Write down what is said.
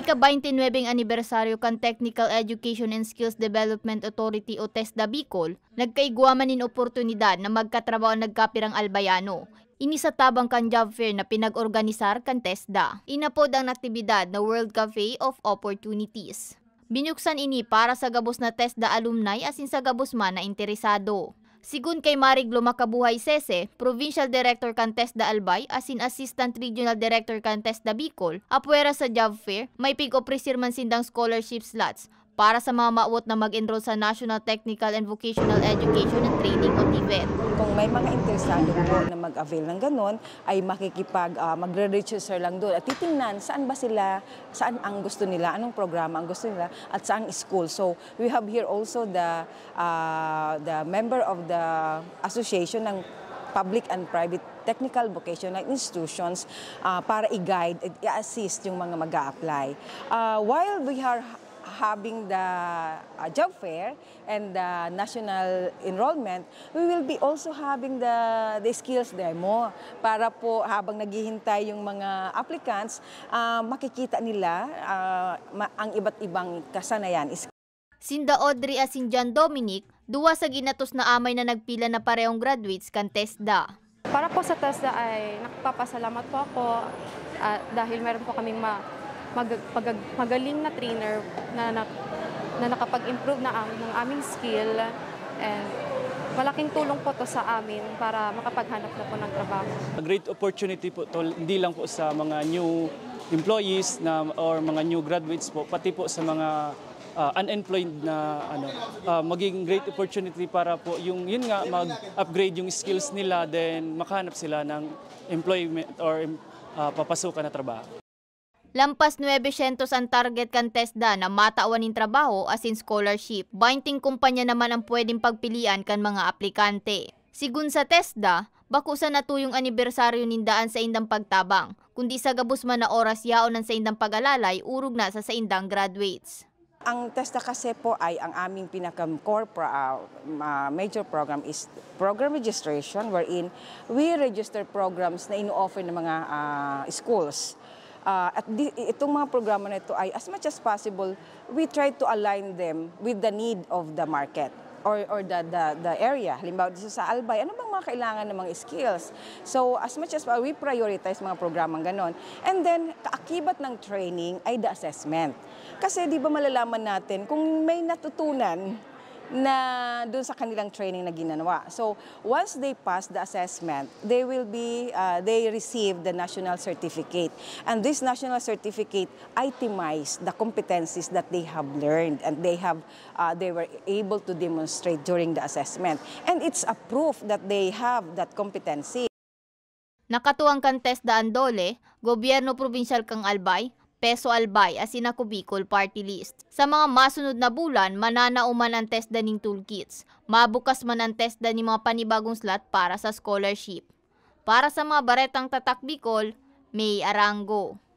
ika-29 anibersaryo kan Technical Education and Skills Development Authority o TESDA Bicol, nagkaigwaman in oportunidad na magkatrabaho nagkapirang albayano. Ini sa tabang kan job fair na pinag-organisar kan TESDA. Inapod ang aktibidad na World Cafe of Opportunities. Binuksan ini para sa gabos na TESDA alumni asin sa gabos man na interesado. Sigun kay Marig Lumakabuhay Sese, Provincial Director Cantes da Albay, as in Assistant Regional Director Cantes da Bicol, apwera sa job fair, may pig-opresir man sindang scholarship slots, para sa mga mauot na mag-enroll sa National Technical and Vocational Education and Training o TVET. E Kung may mga interesado po na mag-avail ng ganun, ay makikipag, uh, magre-register lang doon at titingnan saan ba sila, saan ang gusto nila, anong programa ang gusto nila, at saan school. So we have here also the, uh, the member of the association ng public and private technical vocational institutions uh, para i-guide, i-assist yung mga mag-a-apply. Uh, while we are having the uh, job fair and the national enrollment, we will be also having the, the skills demo para po habang naghihintay yung mga applicants, uh, makikita nila uh, ang iba't ibang kasanayan. Sinda Audrey at Sinjan Dominic, duwa sa ginatos na amay na nagpila na parehong graduates kan TESDA. Para po sa TESDA ay nakapapasalamat po ako uh, dahil meron po kaming ma mag, pag, magaling na trainer na, na, na nakapag-improve na ang, ng aming skill and malaking tulong po to sa amin para makapaghanap na po ng trabaho. A great opportunity po to hindi lang po sa mga new employees na or mga new graduates po pati po sa mga uh, unemployed na ano uh, ah, maging great opportunity para po yung yun nga mag-upgrade yung skills nila then makahanap sila ng employment or uh, papasukan na trabaho. Lampas 900 ang target kan contestant na matawan ng trabaho as in scholarship. Binding kumpanya naman ang pwedeng pagpilian kan mga aplikante. Sigun sa TESDA, bakusa na to anibersaryo nindaan sa indang pagtabang, kundi sa gabus man na oras yaon ng sa indang pagalalay, urog na sa sa indang graduates. Ang TESDA kasi po ay ang aming pinaka-core pro, uh, major program is program registration wherein we register programs na ino-offer ng mga uh, schools Uh, at di, itong mga programa na ito ay as much as possible, we try to align them with the need of the market or, or the, the, the area. Halimbawa dito sa Albay, ano bang mga kailangan ng mga skills? So as much as we prioritize mga programang ganon. And then, kaakibat ng training ay the assessment. Kasi di ba malalaman natin kung may natutunan na doon sa kanilang training na ginanawa. So, once they pass the assessment, they will be, uh, they receive the national certificate. And this national certificate itemize the competencies that they have learned and they have, uh, they were able to demonstrate during the assessment. And it's a proof that they have that competency. Nakatuwang kantes dole, gobyerno provincial kang Albay, Peso Albay as in Bicol party list. Sa mga masunod na bulan, mananauman ang testa ning toolkits. Mabukas man ang testa ni mga panibagong slot para sa scholarship. Para sa mga baretang tatak Bicol, May Arango.